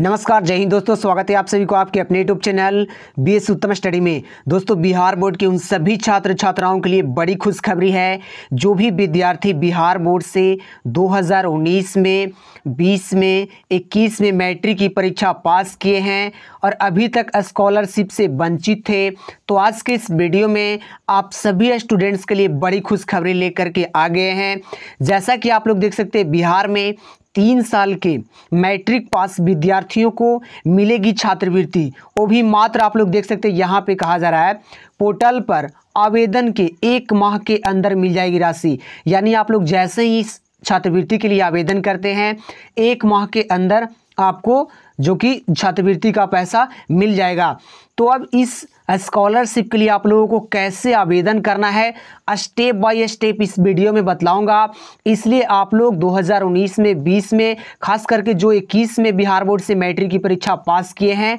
नमस्कार जय हिंद दोस्तों स्वागत है आप सभी को आपके अपने YouTube channel B S Uttam study में दोस्तों बिहार बोर्ड के उन सभी छात्र छात्राओं के लिए बड़ी खुशखबरी है जो भी विद्यार्थी बिहार बोर्ड से 2019 में 20 में 21 में मैट्रिक की परीक्षा पास किए हैं और अभी तक स्कॉलरशिप से वंचित थे तो आज के इस वीडियो में आप सभी स्टूडेंट्स के लिए बड़ी खुशखबरी लेकर के आ गए हैं जैसा कि आप लोग देख सकते हैं बिहार में तीन साल के मैट्रिक पास विद्यार्थियों को मिलेगी छात्रवृत्ति वो भी मात्र आप लोग देख सकते हैं यहाँ पे कहा जा रहा है पोर्टल पर आवेदन के एक माह के अंदर मिल जाएगी राशि यानी आप लोग जैसे ही छात्रवृत्ति के लिए आवेदन करते हैं एक माह के अंदर आपको जो कि छात्रवृत्ति का पैसा मिल जाएगा तो अब इस स्कॉलरशिप के लिए आप लोगों को कैसे आवेदन करना है स्टेप बाय स्टेप इस वीडियो में बतलाऊंगा इसलिए आप लोग 2019 में 20 में खास करके जो 21 में बिहार बोर्ड से मैट्रिक की परीक्षा पास किए हैं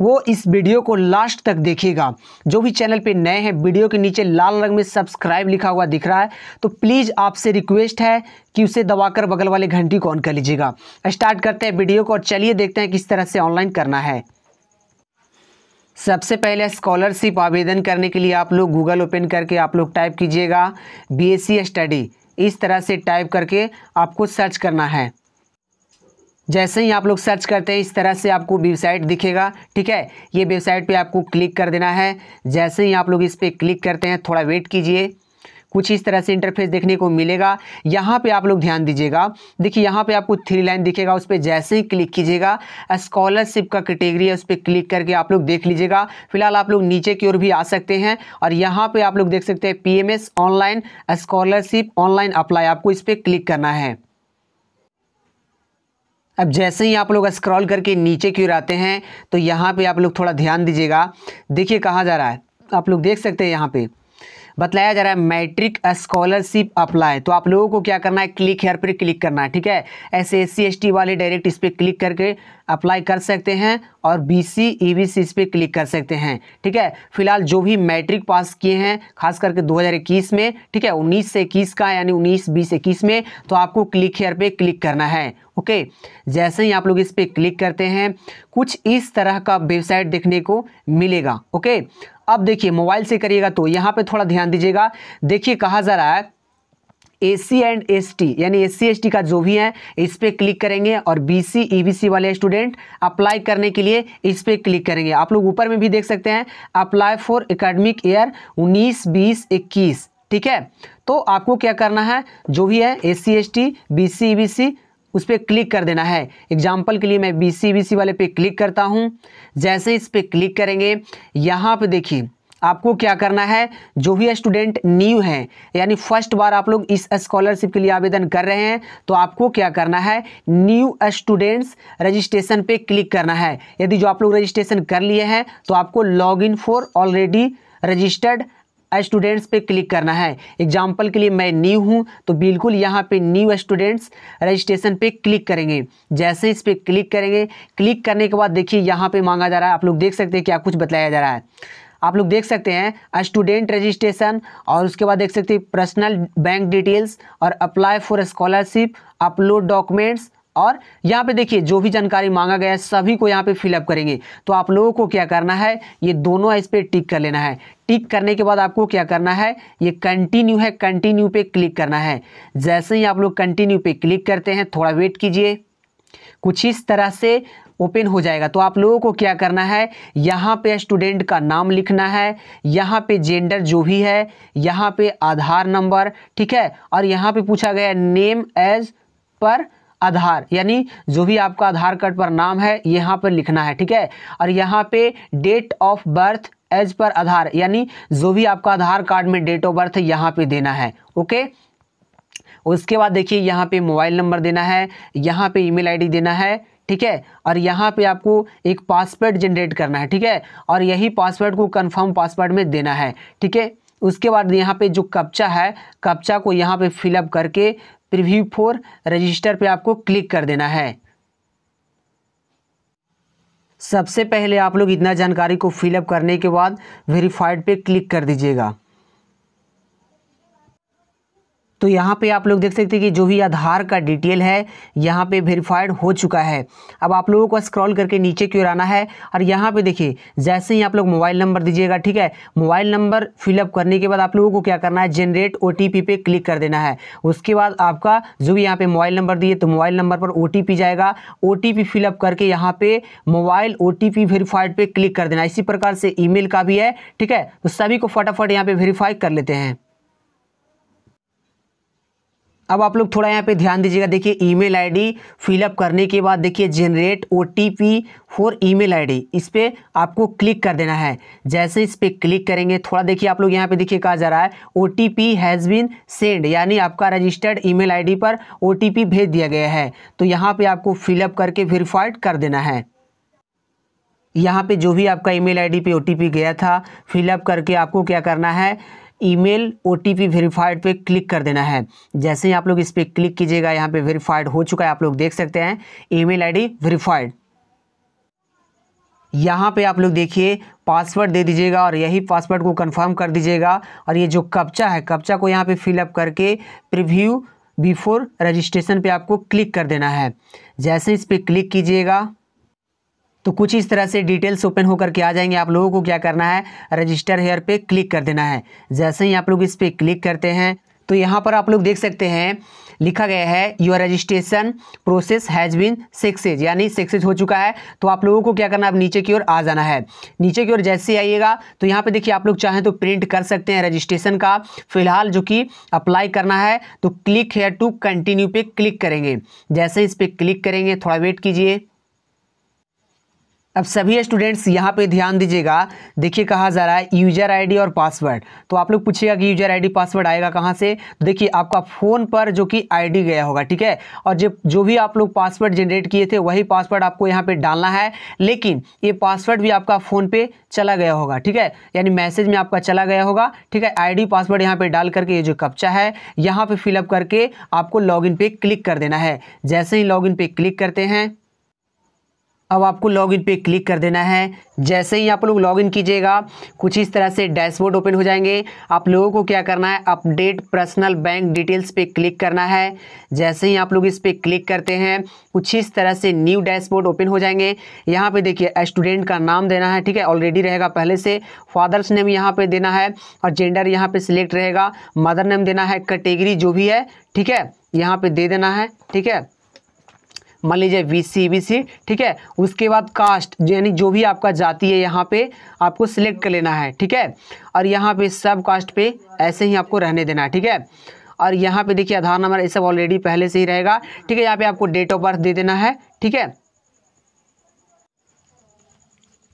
वो इस वीडियो को लास्ट तक देखेगा जो भी चैनल पे नए हैं वीडियो के नीचे लाल रंग में सब्सक्राइब लिखा हुआ दिख रहा है तो प्लीज़ आपसे रिक्वेस्ट है कि उसे दबाकर बगल वाले घंटी को ऑन कर लीजिएगा स्टार्ट करते हैं वीडियो को और चलिए देखते हैं किस तरह से ऑनलाइन करना है सबसे पहले स्कॉलरशिप आवेदन करने के लिए आप लोग गूगल ओपन करके आप लोग टाइप कीजिएगा बी स्टडी इस तरह से टाइप करके आपको सर्च करना है जैसे ही आप लोग सर्च करते हैं इस तरह से आपको वेबसाइट दिखेगा ठीक है ये वेबसाइट पे आपको क्लिक कर देना है जैसे ही आप लोग इस पर क्लिक करते हैं थोड़ा वेट कीजिए कुछ इस तरह से इंटरफेस देखने को मिलेगा यहाँ पे आप लोग ध्यान दीजिएगा देखिए यहाँ पे आपको थ्री लाइन दिखेगा उस पर जैसे ही क्लिक कीजिएगा स्कॉलरशिप का कैटेगरी है उस पर क्लिक करके आप लोग देख लीजिएगा फिलहाल आप लोग नीचे की ओर भी आ सकते हैं और यहाँ पे आप लोग देख सकते हैं P online scholarship online apply आपको इस पर क्लिक करना है अब जैसे ही आप लोग स्क्रॉल करके नीचे की ओर आते हैं तो यहाँ पे आप लोग थोड़ा ध्यान दीजिएगा देखिए कहाँ जा रहा है आप लोग देख सकते हैं यहाँ पे बताया जा रहा है मैट्रिक स्कॉलरशिप अप्लाई तो आप लोगों को क्या करना है क्लिक हेयर पर क्लिक करना है ठीक है ऐसे एस सी वाले डायरेक्ट इस पर क्लिक करके अप्लाई कर सकते हैं और बी सी ई बी सी इस पर क्लिक कर सकते हैं ठीक है फिलहाल जो भी मैट्रिक पास किए हैं खास करके 2021 में ठीक है 19 से इक्कीस का यानी 19 बीस इक्कीस में तो आपको क्लिक हेयर पे क्लिक करना है ओके जैसे ही आप लोग इस पर क्लिक करते हैं कुछ इस तरह का वेबसाइट देखने को मिलेगा ओके अब देखिए मोबाइल से करिएगा तो यहाँ पे थोड़ा ध्यान दीजिएगा देखिए कहा जा रहा है A C and S T यानी एस सी एस टी का जो भी है इस पर क्लिक करेंगे और बी सी ई बी सी वाले स्टूडेंट अप्लाई करने के लिए इस पर क्लिक करेंगे आप लोग ऊपर में भी देख सकते हैं अप्लाई फॉर एकेडमिक ईयर उन्नीस बीस इक्कीस ठीक है तो आपको क्या करना है जो भी है S C S T B C E B C उस पर क्लिक कर देना है एग्जाम्पल के लिए मैं बी सी बी सी वाले पे क्लिक करता हूँ जैसे इस पर क्लिक करेंगे यहाँ पे देखिए आपको क्या करना है जो भी स्टूडेंट न्यू हैं यानी फर्स्ट बार आप लोग इस स्कॉलरशिप के लिए आवेदन कर रहे हैं तो आपको क्या करना है न्यू स्टूडेंट्स रजिस्ट्रेशन पे क्लिक करना है यदि जो आप लोग रजिस्ट्रेशन कर लिए हैं तो आपको log in for already registered students पे क्लिक करना है एग्जाम्पल के लिए मैं न्यू हूँ तो बिल्कुल यहाँ पे न्यू स्टूडेंट्स रजिस्ट्रेशन पे क्लिक करेंगे जैसे इस पर क्लिक करेंगे क्लिक करने के बाद देखिए यहाँ पे मांगा जा रहा है आप लोग देख सकते हैं क्या कुछ बतलाया जा रहा है आप लोग देख सकते हैं स्टूडेंट रजिस्ट्रेशन और उसके बाद देख सकते हैं पर्सनल बैंक डिटेल्स और apply for scholarship upload documents और यहाँ पे देखिए जो भी जानकारी मांगा गया है सभी को यहाँ पे फिलअप करेंगे तो आप लोगों को क्या करना है ये दोनों इस पर टिक कर लेना है टिक करने के बाद आपको क्या करना है ये कंटिन्यू है कंटिन्यू पे क्लिक करना है जैसे ही आप लोग कंटिन्यू पे क्लिक करते हैं थोड़ा वेट कीजिए कुछ इस तरह से ओपन हो जाएगा तो आप लोगों को क्या करना है यहाँ पे स्टूडेंट का नाम लिखना है यहाँ पे जेंडर जो भी है यहाँ पे आधार नंबर ठीक है और यहाँ पे पूछा गया नेम एज पर आधार यानी जो भी आपका आधार कार्ड पर नाम है यहाँ पर लिखना है ठीक है और यहाँ पे date of birth as per आधार यानी जो भी आपका आधार कार्ड में डेट ऑफ बर्थ यहाँ पे देना है ओके उसके बाद देखिए यहाँ पे मोबाइल नंबर देना है यहाँ पे ईमेल आईडी देना है ठीक है और यहाँ पे आपको एक पासवर्ड जनरेट करना है ठीक है और यही पासवर्ड को कंफर्म पासवर्ड में देना है ठीक है उसके बाद यहाँ पे जो कप्चा है कप्चा को यहाँ पे फिलअप करके प्रिव्यू फोर रजिस्टर पे आपको क्लिक कर देना है सबसे पहले आप लोग इतना जानकारी को फिलअप करने के बाद वेरीफाइड पे क्लिक कर दीजिएगा तो यहाँ पे आप लोग देख सकते हैं कि जो भी आधार का डिटेल है यहाँ पे वेरीफाइड हो चुका है अब आप लोगों को स्क्रॉल करके नीचे की ओर आना है और यहाँ पे देखिए जैसे ही आप लोग मोबाइल नंबर दीजिएगा ठीक है मोबाइल नंबर फिलअप करने के बाद आप लोगों को क्या करना है जनरेट ओ पे क्लिक कर देना है उसके बाद आपका जो भी यहाँ पर मोबाइल नंबर दिए तो मोबाइल नंबर पर ओ जाएगा ओ फिलअप करके यहाँ पे मोबाइल ओ टी वेरीफाइड पर क्लिक कर देना इसी प्रकार से मेल का भी है ठीक है तो सभी को फटाफट यहाँ पे वेरीफाई कर लेते हैं अब आप लोग थोड़ा यहाँ पे ध्यान दीजिएगा देखिए ईमेल आईडी फिलअप करने के बाद देखिए generate O T P for email ID इस पर आपको क्लिक कर देना है जैसे इस पर क्लिक करेंगे थोड़ा देखिए आप लोग यहाँ पे देखिए कहा जा रहा है O T P has been send यानी आपका रजिस्टर्ड ईमेल आईडी पर ओ टी पी भेज दिया गया है तो यहाँ पर आपको फिलअप करके वेरीफाइड कर देना है यहाँ पर जो भी आपका ई मेल पे ओ गया था फिलअप करके आपको क्या करना है ईमेल ओटीपी वेरीफाइड पे क्लिक कर देना है जैसे ही आप लोग इस पर क्लिक कीजिएगा यहाँ पे वेरीफाइड हो चुका है आप लोग देख सकते हैं ईमेल आईडी वेरीफाइड यहाँ पे आप लोग देखिए पासवर्ड दे दीजिएगा और यही पासवर्ड को कंफर्म कर दीजिएगा और ये जो कप्चा है कप्चा को यहाँ पे फिलअप करके प्रिव्यू बिफोर रजिस्ट्रेशन पे आपको क्लिक कर देना है जैसे इस पर क्लिक कीजिएगा तो कुछ इस तरह से डिटेल्स ओपन होकर के आ जाएंगे आप लोगों को क्या करना है रजिस्टर हेयर पे क्लिक कर देना है जैसे ही आप लोग इस पर क्लिक करते हैं तो यहाँ पर आप लोग देख सकते हैं लिखा गया है your registration process has been success यानी सक्सेस हो चुका है तो आप लोगों को क्या करना है अब नीचे की ओर आ जाना है नीचे की ओर जैसे ही आइएगा तो यहाँ पे देखिए आप लोग चाहें तो प्रिंट कर सकते हैं रजिस्ट्रेशन का फिलहाल जो कि अप्लाई करना है तो क्लिक हेयर टू कंटिन्यू पे क्लिक करेंगे जैसे इस पर क्लिक करेंगे थोड़ा वेट कीजिए अब सभी स्टूडेंट्स यहाँ पे ध्यान दीजिएगा देखिए कहा जा रहा है यूजर आईडी और पासवर्ड तो आप लोग पूछिएगा कि यूजर आईडी पासवर्ड आएगा कहाँ से तो देखिए आपका फ़ोन पर जो कि आईडी गया होगा ठीक है और जब जो भी आप लोग पासवर्ड जनरेट किए थे वही पासवर्ड आपको यहाँ पे डालना है लेकिन ये पासवर्ड भी आपका फ़ोन पे चला गया होगा ठीक है यानी मैसेज में आपका चला गया होगा ठीक है आई पासवर्ड यहाँ पे डाल करके ये जो कप्चा है यहाँ पे फिलअप करके आपको लॉग पे क्लिक कर देना है जैसे ही लॉग पे क्लिक करते हैं अब आपको लॉगिन पे क्लिक कर देना है जैसे ही आप लोग लॉगिन कीजिएगा कुछ इस तरह से डैशबोर्ड ओपन हो जाएंगे आप लोगों को क्या करना है अपडेट पर्सनल बैंक डिटेल्स पे क्लिक करना है जैसे ही आप लोग इस पर क्लिक करते हैं कुछ इस तरह से न्यू डैशबोर्ड ओपन हो जाएंगे यहाँ पे देखिए स्टूडेंट का नाम देना है ठीक है ऑलरेडी रहेगा पहले से फादर्स नेम यहाँ पर देना है और जेंडर यहाँ पर सिलेक्ट रहेगा मदर नेम देना है कैटेगरी जो भी है ठीक है यहाँ पर दे देना है ठीक है मान लीजिए बीसी बीसी ठीक है उसके बाद कास्ट यानी जो भी आपका जाति है यहाँ पे आपको सिलेक्ट कर लेना है ठीक है और यहाँ पे सब कास्ट पे ऐसे ही आपको रहने देना है ठीक है और यहाँ पे देखिए आधार नंबर ये सब ऑलरेडी पहले से ही रहेगा ठीक है यहाँ पे आपको डेट ऑफ बर्थ दे देना है ठीक है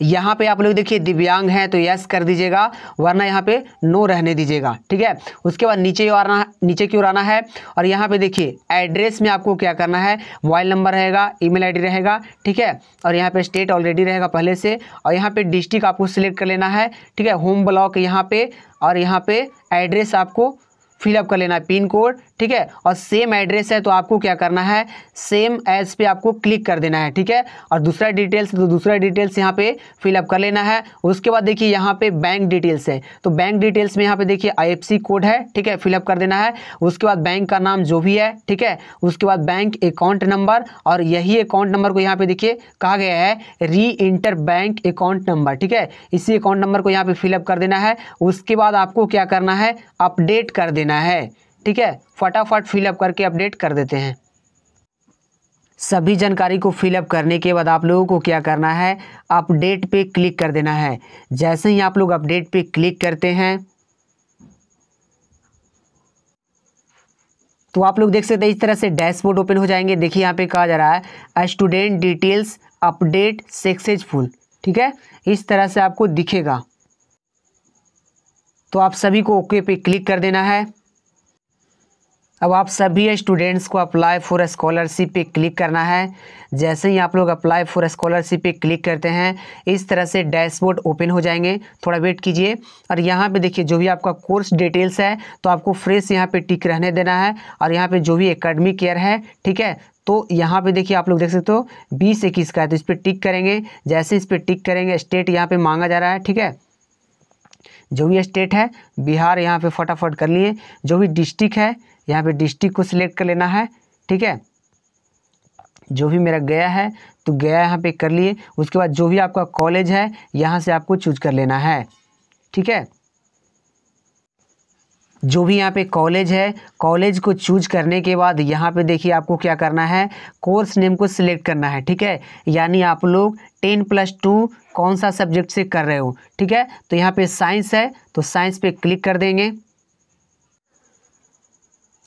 यहाँ पे आप लोग देखिए दिव्यांग हैं तो यस कर दीजिएगा वरना यहाँ पे नो रहने दीजिएगा ठीक है उसके बाद नीचे आना नीचे की ओर आना है और यहाँ पे देखिए एड्रेस में आपको क्या करना है मोबाइल नंबर रहेगा ईमेल आईडी रहेगा ठीक है और यहाँ पे स्टेट ऑलरेडी रहेगा पहले से और यहाँ पे डिस्ट्रिक्ट आपको सिलेक्ट कर लेना है ठीक है होम ब्लॉक यहाँ पे और यहाँ पे एड्रेस आपको फिलअप कर लेना है पिन कोड ठीक है और सेम एड्रेस है तो आपको क्या करना है सेम एज पे आपको क्लिक कर देना है ठीक है और दूसरा डिटेल्स तो दूसरा डिटेल्स यहाँ पे फिलअप कर लेना है उसके बाद देखिए यहाँ पे बैंक डिटेल्स है तो बैंक डिटेल्स में यहाँ पे देखिए आई कोड है ठीक है फिलअप कर देना है उसके बाद बैंक का नाम जो भी है ठीक है उसके बाद बैंक अकाउंट नंबर और यही अकाउंट नंबर को यहाँ पे देखिए कहा गया है री इंटर बैंक अकाउंट नंबर ठीक है इसी अकाउंट नंबर को यहाँ पे फिलअप कर देना है उसके बाद आपको क्या करना है अपडेट कर देना है ठीक है फटाफट फिलअप करके अपडेट कर देते हैं सभी जानकारी को फिलअप करने के बाद आप लोगों को क्या करना है अपडेट पे क्लिक कर देना है जैसे ही आप लोग अपडेट पे क्लिक करते हैं तो आप लोग देख सकते हैं इस तरह से डैशबोर्ड ओपन हो जाएंगे देखिए यहाँ पे कहा जा रहा है स्टूडेंट डिटेल्स अपडेट सक्सेसफुल ठीक है इस तरह से आपको दिखेगा तो आप सभी को ओके पे क्लिक कर देना है अब आप सभी स्टूडेंट्स को अप्लाई फॉर स्कॉलरशिप पे क्लिक करना है जैसे ही आप लोग अप्लाई फॉर स्कॉलरशिप पे क्लिक करते हैं इस तरह से डैशबोर्ड ओपन हो जाएंगे थोड़ा वेट कीजिए और यहाँ पे देखिए जो भी आपका कोर्स डिटेल्स है तो आपको फ्रेश यहाँ पे टिक रहने देना है और यहाँ पे जो भी एकेडमिक ईयर है ठीक है तो यहाँ पे देखिए आप लोग देख सकते हो बीस इक्कीस का है तो इस पर टिक करेंगे जैसे इस पर टिक करेंगे स्टेट यहाँ पर मांगा जा रहा है ठीक है जो भी स्टेट है बिहार यहाँ पर फटाफट कर लिए जो भी डिस्ट्रिक्ट है यहाँ पे डिस्ट्रिक्ट को सिलेक्ट कर लेना है ठीक है जो भी मेरा गया है तो गया यहाँ पे कर लिए उसके बाद जो भी आपका कॉलेज है यहाँ से आपको चूज कर लेना है ठीक है जो भी यहाँ पे कॉलेज है कॉलेज को चूज करने के बाद यहाँ पे देखिए आपको क्या करना है कोर्स नेम को सिलेक्ट करना है ठीक है यानी आप लोग टेन प्लस टू कौन सा सब्जेक्ट से कर रहे हो ठीक है तो यहाँ पे साइंस है तो साइंस पे क्लिक कर देंगे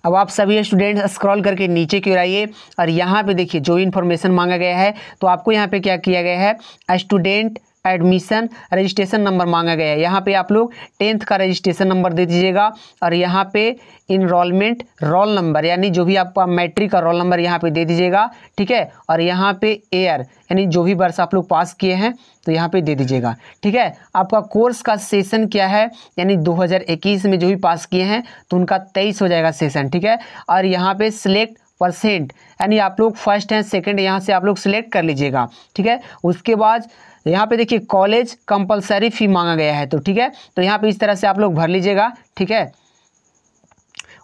अब आप सभी स्टूडेंट्स स्क्रॉल करके नीचे की ओर आइए और यहाँ पे देखिए जो इन्फॉर्मेशन मांगा गया है तो आपको यहाँ पे क्या किया गया है स्टूडेंट एडमिशन रजिस्ट्रेशन नंबर मांगा गया है यहाँ पे आप लोग टेंथ का रजिस्ट्रेशन नंबर दे दीजिएगा और यहाँ पे इनरोलमेंट रोल नंबर यानी जो भी आपका मैट्रिक का रोल नंबर यहाँ पे दे दीजिएगा ठीक है और यहाँ पे एयर यानी जो भी वर्ष आप लोग पास किए हैं तो यहाँ पे दे दीजिएगा ठीक है आपका कोर्स का सेशन क्या है यानी दो में जो भी पास किए हैं तो उनका तेईस हो जाएगा सेशन ठीक है और यहाँ पर सिलेक्ट परसेंट यानी आप लोग फर्स्ट हैं सेकेंड यहाँ से आप लोग सिलेक्ट कर लीजिएगा ठीक है उसके बाद यहाँ पे देखिए कॉलेज कंपलसरी फ़ी मांगा गया है तो ठीक है तो यहाँ पे इस तरह से आप लोग भर लीजिएगा ठीक है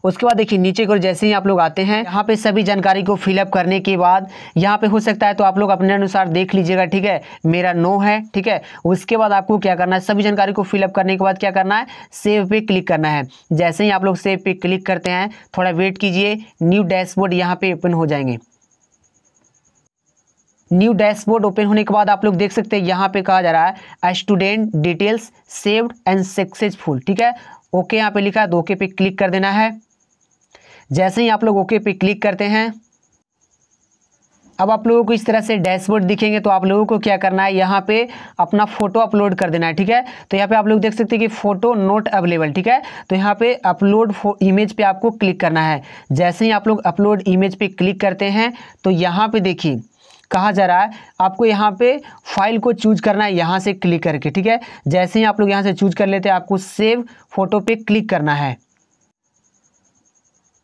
उसके बाद देखिए नीचे ओर जैसे ही आप लोग आते हैं यहाँ पे सभी जानकारी को फिलअप करने के बाद यहाँ पे हो सकता है तो आप लोग अपने अनुसार देख लीजिएगा ठीक है मेरा नो है ठीक है उसके बाद आपको क्या करना है सभी जानकारी को फिलअप करने के बाद क्या करना है सेव पे क्लिक करना है जैसे ही आप लोग सेव पे क्लिक करते हैं थोड़ा वेट कीजिए न्यू डैशबोर्ड यहाँ पे ओपन हो जाएंगे न्यू डैशबोर्ड ओपन होने के बाद आप लोग देख सकते हैं यहाँ पे कहा जा रहा है student details saved and successful ठीक है ओके यहाँ पे लिखा है तो ओके पे क्लिक कर देना है जैसे ही आप लोग ओके पे क्लिक करते हैं अब आप लोगों को इस तरह से डैशबोर्ड दिखेंगे तो आप लोगों को क्या करना है यहाँ पे अपना फोटो अपलोड कर देना है ठीक है तो यहाँ पे आप लोग देख सकते हैं कि फोटो नोट अवेलेबल ठीक है तो यहाँ पे अपलोड इमेज पे आपको क्लिक करना है जैसे ही आप लोग अपलोड इमेज पे क्लिक करते हैं तो यहाँ पे देखिए कहा जा रहा है आपको यहाँ पे फाइल को चूज करना है यहाँ से क्लिक करके ठीक है जैसे ही आप लोग यहाँ से चूज कर लेते हैं आपको सेव फोटो पे क्लिक करना है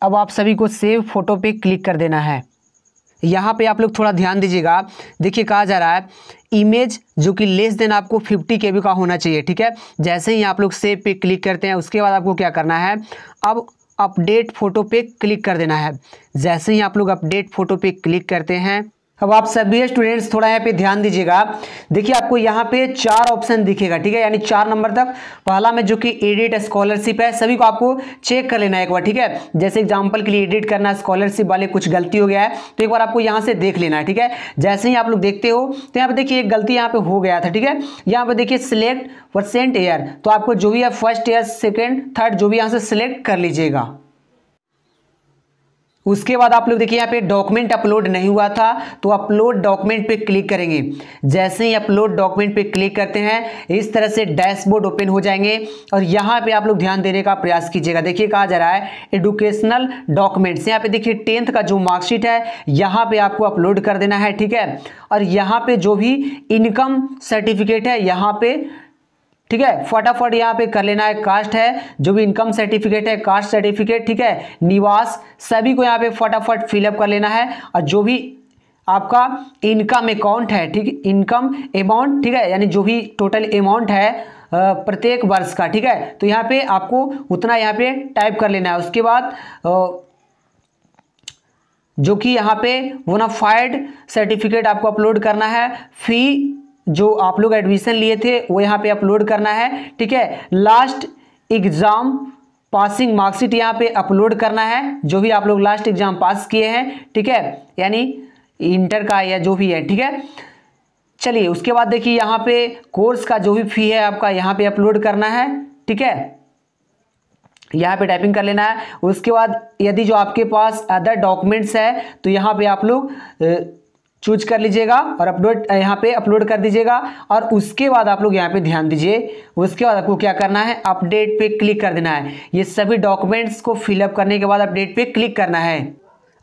अब आप सभी को सेव फोटो पे क्लिक कर देना है यहाँ पे आप लोग थोड़ा ध्यान दीजिएगा देखिए कहा जा रहा है इमेज जो कि लेस देन आपको 50 के का होना चाहिए ठीक है जैसे ही आप लोग सेव पे क्लिक करते हैं उसके बाद आपको क्या करना है अब अपडेट फ़ोटो पे क्लिक कर देना है जैसे ही आप लोग अपडेट फ़ोटो पे क्लिक करते हैं अब आप सभी स्टूडेंट्स थोड़ा यहाँ पे ध्यान दीजिएगा देखिए आपको यहाँ पे चार ऑप्शन दिखेगा ठीक है यानी चार नंबर तक पहला में जो कि एडिट स्कॉलरशिप है सभी को आपको चेक कर लेना है एक बार ठीक है जैसे एग्जांपल के लिए एडिट करना स्कॉलरशिप वाले कुछ गलती हो गया है तो एक बार आपको यहाँ से देख लेना है ठीक है जैसे ही आप लोग देखते हो तो यहाँ पर देखिए एक गलती यहाँ पे हो गया था ठीक है यहाँ पर देखिए सिलेक्ट परसेंट ईयर तो आपको जो भी है फर्स्ट ईयर सेकेंड थर्ड जो भी यहाँ से सिलेक्ट कर लीजिएगा उसके बाद आप लोग देखिए यहाँ पे डॉक्यूमेंट अपलोड नहीं हुआ था तो अपलोड डॉक्यूमेंट पे क्लिक करेंगे जैसे ही अपलोड डॉक्यूमेंट पे क्लिक करते हैं इस तरह से डैशबोर्ड ओपन हो जाएंगे और यहाँ पे आप लोग ध्यान देने का प्रयास कीजिएगा देखिए कहा जा रहा है एडुकेशनल डॉक्यूमेंट्स यहाँ पे देखिए टेंथ का जो मार्कशीट है यहाँ पे आपको अपलोड कर देना है ठीक है और यहाँ पे जो भी इनकम सर्टिफिकेट है यहाँ पे ठीक है फटाफट यहाँ पे कर लेना है कास्ट है जो भी इनकम सर्टिफिकेट है कास्ट सर्टिफिकेट ठीक है निवास सभी को यहाँ पे फटाफट फिलअप कर लेना है और जो भी आपका इनकम अकाउंट है ठीक इनकम अमाउंट ठीक है यानी जो भी टोटल अमाउंट है प्रत्येक वर्ष का ठीक है तो यहाँ पे आपको उतना यहाँ पे टाइप कर लेना है उसके बाद जो कि यहाँ पे वोनाफाइड सर्टिफिकेट आपको अपलोड करना है फी जो आप लोग एडमिशन लिए थे वो यहाँ पे अपलोड करना है ठीक है लास्ट एग्ज़ाम पासिंग मार्कशीट यहाँ पे अपलोड करना है जो भी आप लोग लास्ट एग्ज़ाम पास किए हैं ठीक है यानी इंटर का या जो भी है ठीक है चलिए उसके बाद देखिए यहाँ पे कोर्स का जो भी फी है आपका यहाँ पे अपलोड करना है ठीक है यहाँ पे टाइपिंग कर लेना है उसके बाद यदि जो आपके पास अदर डॉक्यूमेंट्स है तो यहाँ पे आप लोग चूज कर लीजिएगा और अपलोड यहाँ पे अपलोड कर दीजिएगा और उसके बाद आप लोग यहाँ पे ध्यान दीजिए उसके बाद आपको क्या करना है अपडेट पे क्लिक कर देना है ये सभी डॉक्यूमेंट्स को फिलअप करने के बाद अपडेट पे क्लिक करना है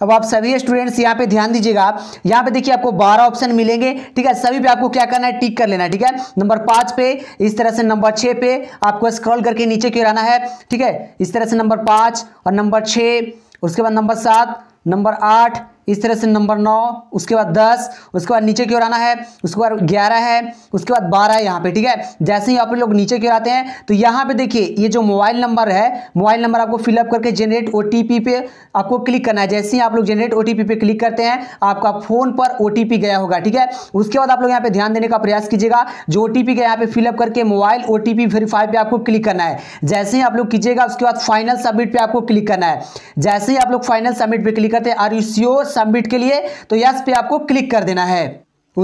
अब आप सभी स्टूडेंट्स यहाँ पे ध्यान दीजिएगा यहाँ पे देखिए आपको 12 ऑप्शन मिलेंगे ठीक है सभी पे आपको क्या करना है टिक कर लेना है ठीक है नंबर पाँच पे इस तरह से नंबर छः पे आपको स्क्रॉल करके नीचे क्यों रहना है ठीक है इस तरह से नंबर पाँच और नंबर छः उसके बाद नंबर सात नंबर आठ इस तरह से नंबर नौ उसके बाद दस उसके बाद नीचे की ओर आना है उसके बाद ग्यारह है उसके बाद बारह है यहाँ पे ठीक है जैसे ही यहाँ लोग नीचे की ओर आते हैं तो यहाँ पे देखिए ये जो मोबाइल नंबर है मोबाइल नंबर आपको फिलअप करके जनरेट ओ पे आपको क्लिक करना है जैसे ही आप लोग जनरेट ओ पे क्लिक करते हैं आपका फोन पर ओ गया होगा ठीक है उसके बाद आप लोग यहाँ पे ध्यान देने का प्रयास कीजिएगा जो ओ का यहाँ पे फिलअप करके मोबाइल ओ टी पे आपको क्लिक करना है जैसे ही आप लोग कीजिएगा उसके बाद फाइनल सबमिट पे आपको क्लिक करना है जैसे ही आप लोग फाइनल सबमिट पे क्लिक करते हैं आर यू श्योर सबमिट के लिए तो यस पे आपको क्लिक कर देना है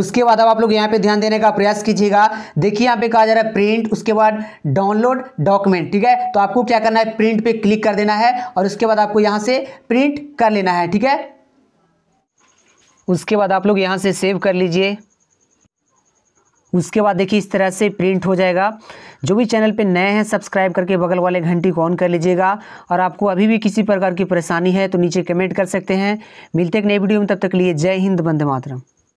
उसके बाद अब आप लोग यहाँ पे ध्यान देने का प्रयास कीजिएगा देखिए यहाँ पे कहा जा रहा है प्रिंट उसके बाद डाउनलोड डॉक्यूमेंट ठीक है तो आपको क्या करना है प्रिंट पे क्लिक कर देना है और उसके बाद आपको यहाँ से प्रिंट कर लेना है ठीक है उसके बाद आप लोग यहाँ से सेव कर लीजिए उसके बाद देखिए इस तरह से प्रिंट हो जाएगा जो भी चैनल पे नए हैं सब्सक्राइब करके बगल वाले घंटी को ऑन कर लीजिएगा और आपको अभी भी किसी प्रकार की परेशानी है तो नीचे कमेंट कर सकते हैं मिलते एक नए वीडियो में तब तक लिए जय हिंद बंदे मातरम